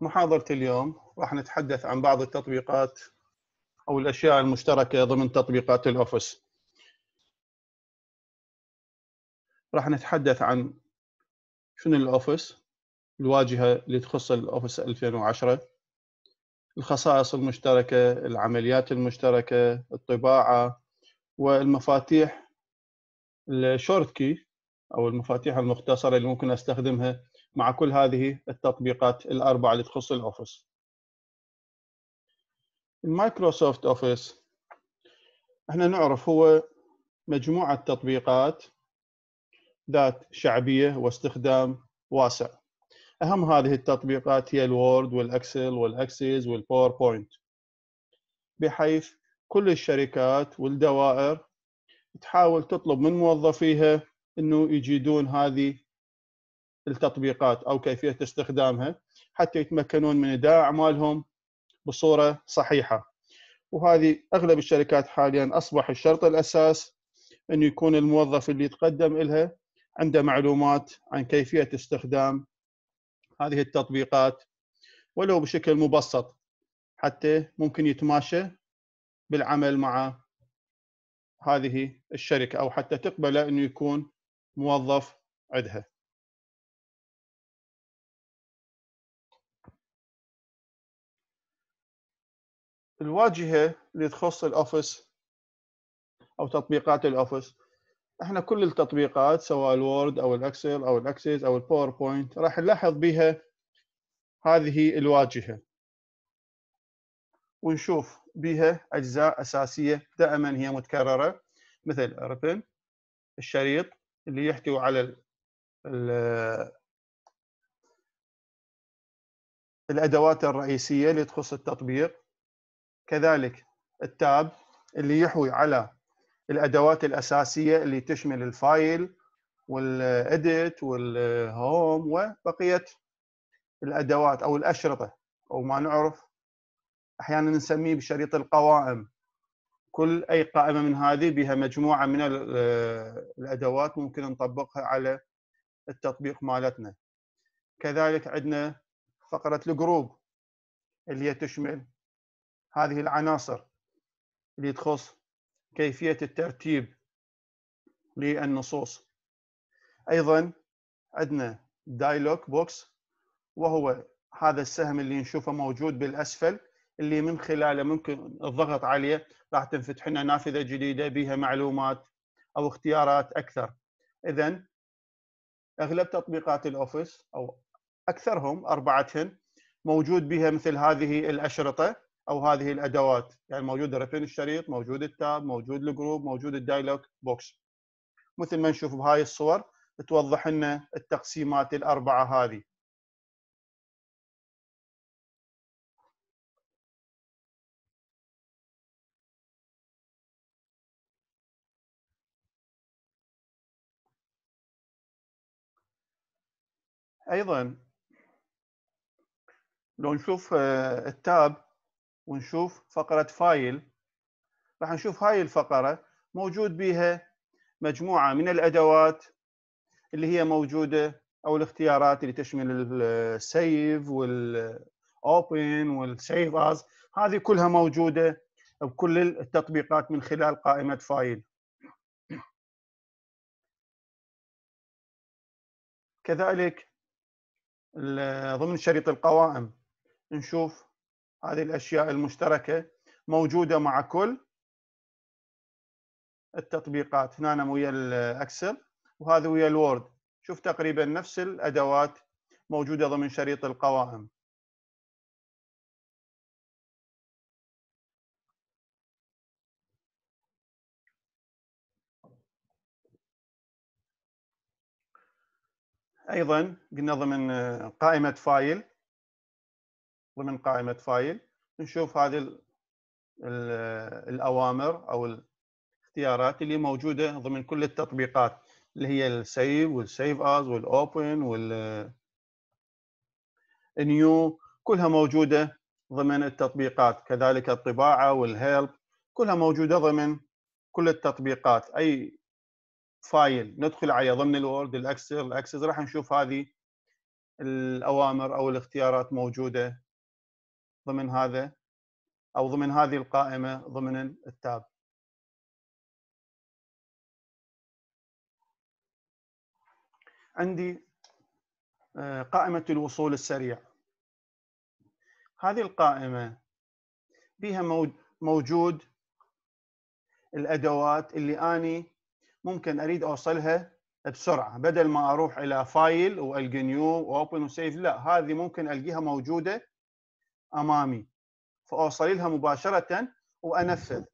محاضرة اليوم راح نتحدث عن بعض التطبيقات أو الأشياء المشتركة ضمن تطبيقات الأوفيس راح نتحدث عن شنو الأوفيس الواجهة اللي تخص الأوفيس 2010 الخصائص المشتركة العمليات المشتركة الطباعة والمفاتيح الشورت كي أو المفاتيح المختصرة اللي ممكن أستخدمها مع كل هذه التطبيقات الأربعة اللي تخص الأوفيس المايكروسوفت أوفيس احنا نعرف هو مجموعة تطبيقات ذات شعبية واستخدام واسع أهم هذه التطبيقات هي الوورد والأكسل والأكسس والباوربوينت بحيث كل الشركات والدوائر تحاول تطلب من موظفيها انه يجيدون هذه التطبيقات او كيفيه استخدامها حتى يتمكنون من اداء اعمالهم بصوره صحيحه. وهذه اغلب الشركات حاليا اصبح الشرط الاساس انه يكون الموظف اللي يتقدم لها عنده معلومات عن كيفيه استخدام هذه التطبيقات ولو بشكل مبسط حتى ممكن يتماشى بالعمل مع هذه الشركه او حتى تقبل انه يكون موظف عندها. الواجهه اللي تخص الاوفيس او تطبيقات الاوفيس احنا كل التطبيقات سواء الوورد او الاكسل او الاكسس او الباوربوينت راح نلاحظ بها هذه الواجهه ونشوف بها اجزاء اساسيه دائما هي متكرره مثل ربن الشريط اللي يحتوي على الادوات الرئيسيه اللي تخص التطبيق كذلك التاب اللي يحوي على الادوات الاساسيه اللي تشمل الفايل والاديت والهوم وبقيه الادوات او الاشرطه او ما نعرف احيانا نسميه بشريط القوائم كل اي قائمه من هذه بها مجموعه من الادوات ممكن نطبقها على التطبيق مالتنا كذلك عندنا فقره الجروب اللي هي تشمل هذه العناصر اللي تخص كيفية الترتيب للنصوص أيضا عندنا دايلوك بوكس وهو هذا السهم اللي نشوفه موجود بالأسفل اللي من خلاله ممكن الضغط عليه راح تنفتح لنا نافذة جديدة بها معلومات أو اختيارات أكثر إذا أغلب تطبيقات الأوفيس أو أكثرهم أربعتهن موجود بها مثل هذه الأشرطة او هذه الادوات يعني موجود رفين الشريط موجود التاب موجود الجروب موجود الدايلوج بوكس مثل ما نشوف بهاي الصور توضح لنا التقسيمات الاربعه هذه ايضا لو نشوف آه، التاب ونشوف فقرة فايل راح نشوف هاي الفقرة موجود بها مجموعة من الأدوات اللي هي موجودة أو الاختيارات اللي تشمل السيف والأوبن والسيف أز هذه كلها موجودة بكل التطبيقات من خلال قائمة فايل كذلك ضمن شريط القوائم نشوف هذه الأشياء المشتركة موجودة مع كل التطبيقات هنا أنا ويا الأكسل وهذا ويا الوورد شوف تقريبا نفس الأدوات موجودة ضمن شريط القوائم ايضا قلنا ضمن قائمه فايل ضمن قائمه فايل نشوف هذه الاوامر او الاختيارات اللي موجوده ضمن كل التطبيقات اللي هي السيف والسيف از والاوبن والنيو كلها موجوده ضمن التطبيقات كذلك الطباعه والهيلب كلها موجوده ضمن كل التطبيقات اي فايل ندخل عليه ضمن الوورد الاكسل الاكسس راح نشوف هذه الاوامر او الاختيارات موجوده ضمن هذا او ضمن هذه القائمه ضمن التاب عندي آه، قائمه الوصول السريع هذه القائمه بها موجود الادوات اللي اني ممكن اريد اوصلها بسرعه بدل ما اروح الى فايل والقى نيو واوبن وسيف لا هذه ممكن القيها موجوده امامي فاوصل لها مباشره وانفذ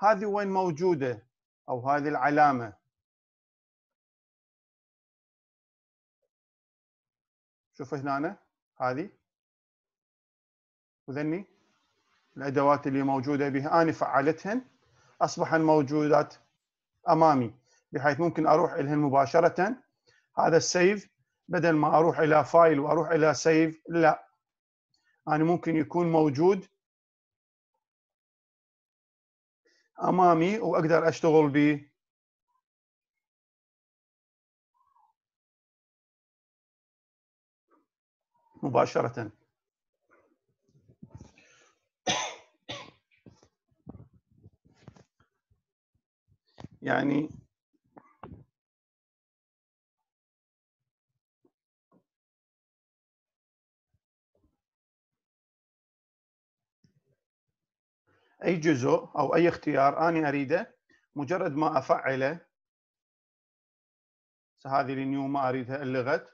هذه وين موجوده او هذه العلامه شوف هنا هذه وذني الادوات اللي موجوده بها انا فعلتهن اصبحن موجودات امامي بحيث ممكن اروح الهن مباشره هذا السيف بدل ما اروح الى فايل واروح الى سيف لا يعني ممكن يكون موجود امامي واقدر اشتغل به مباشره يعني اي جزء او اي اختيار انا اريده مجرد ما افعله هذه النيو ما اريدها اللغت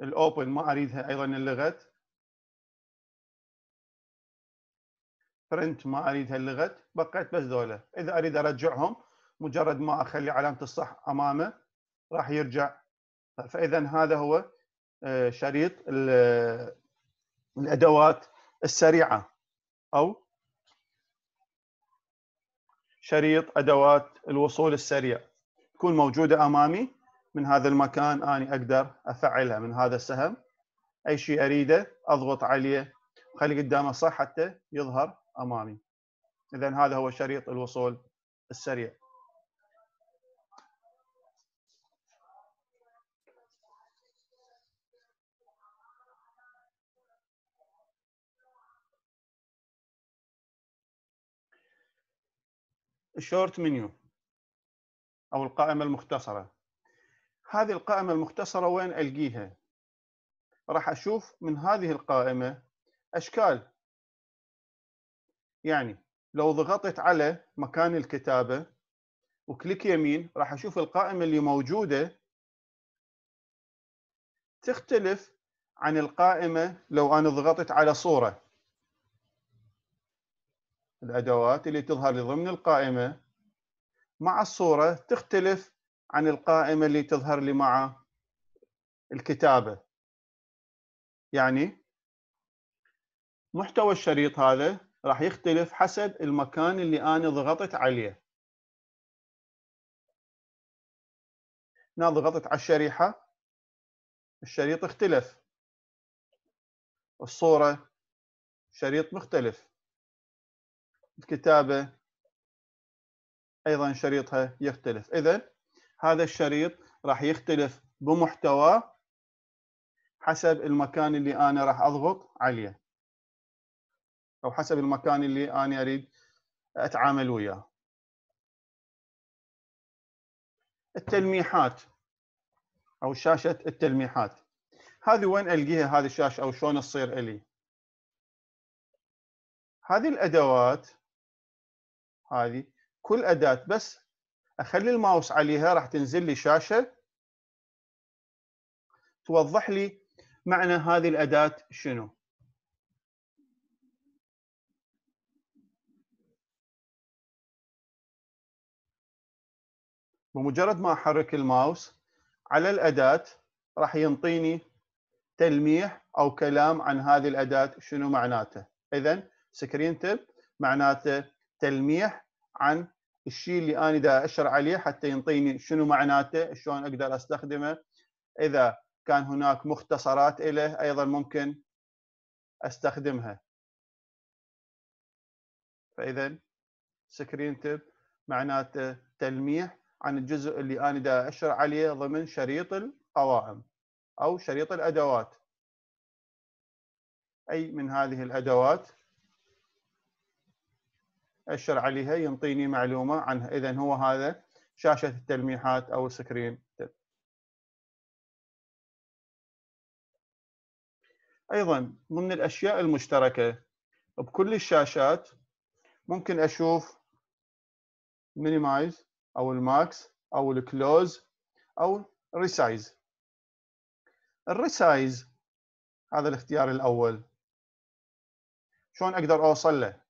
الاوبن ما اريدها ايضا اللغت برنت ما اريدها اللغت بقيت بس ذولا اذا اريد ارجعهم مجرد ما اخلي علامه الصح امامه راح يرجع فاذا هذا هو آه، شريط الادوات السريعه أو شريط أدوات الوصول السريع تكون موجودة أمامي من هذا المكان أنا أقدر أفعلها من هذا السهم أي شيء أريده أضغط عليه خلي قدامه صح حتى يظهر أمامي إذا هذا هو شريط الوصول السريع الشورت منيو او القائمه المختصره هذه القائمه المختصره وين القيها راح اشوف من هذه القائمه اشكال يعني لو ضغطت على مكان الكتابه وكليك يمين راح اشوف القائمه اللي موجوده تختلف عن القائمه لو انا ضغطت على صوره الادوات اللي تظهر ضمن القائمه مع الصوره تختلف عن القائمه اللي تظهر لي مع الكتابه يعني محتوى الشريط هذا راح يختلف حسب المكان اللي انا ضغطت عليه هنا ضغطت على الشريحه الشريط اختلف الصوره شريط مختلف الكتابة أيضا شريطها يختلف إذا هذا الشريط راح يختلف بمحتواه حسب المكان اللي أنا راح أضغط عليه أو حسب المكان اللي أنا أريد أتعامل وياه التلميحات أو شاشة التلميحات هذه وين ألقيها هذه الشاشة أو شلون تصير إلي هذه الأدوات هذه كل اداه بس اخلي الماوس عليها راح تنزل لي شاشه توضح لي معنى هذه الاداه شنو بمجرد ما احرك الماوس على الاداه راح ينطيني تلميح او كلام عن هذه الاداه شنو معناته اذا سكرين تب معناته تلميح عن الشيء اللي انا دا اشر عليه حتى ينطيني شنو معناته شلون اقدر استخدمه اذا كان هناك مختصرات له ايضا ممكن استخدمها فاذا سكرين تب معناته تلميح عن الجزء اللي انا دا اشر عليه ضمن شريط القوائم او شريط الادوات اي من هذه الادوات أشر عليها ينطيني معلومة عنها إذا هو هذا شاشة التلميحات أو سكرين أيضا ضمن الأشياء المشتركة بكل الشاشات ممكن أشوف مينيمايز أو الماكس أو الكلوز أو ريسايز الريسايز هذا الاختيار الأول شلون أقدر أوصل له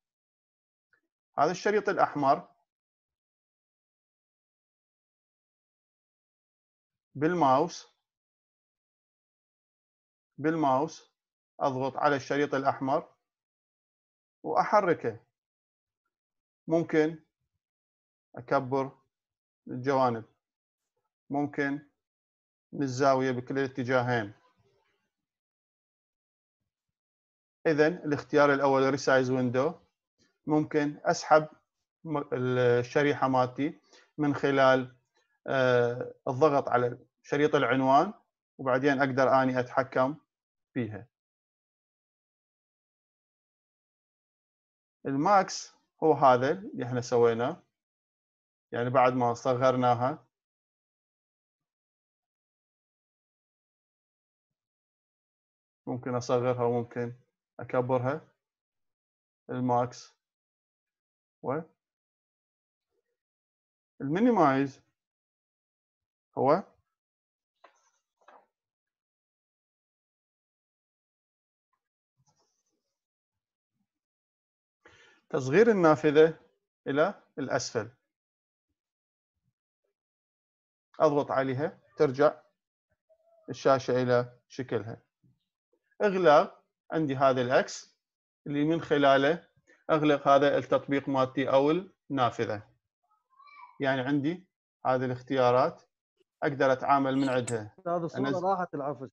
هذا الشريط الأحمر بالماوس بالماوس أضغط على الشريط الأحمر وأحركه ممكن أكبر الجوانب ممكن من الزاوية بكل الاتجاهين إذا الاختيار الأول Resize Window ممكن اسحب الشريحه مالتي من خلال آه، الضغط على شريط العنوان وبعدين اقدر اني اتحكم فيها الماكس هو هذا اللي احنا سويناه يعني بعد ما صغرناها ممكن اصغرها وممكن اكبرها الماكس و المينيمايز هو تصغير النافذة إلى الأسفل أضغط عليها ترجع الشاشة إلى شكلها إغلاق عندي هذا الأكس اللي من خلاله اغلق هذا التطبيق مالتي او النافذه يعني عندي هذه الاختيارات اقدر اتعامل من عندها استاذ الصوره راحت العفو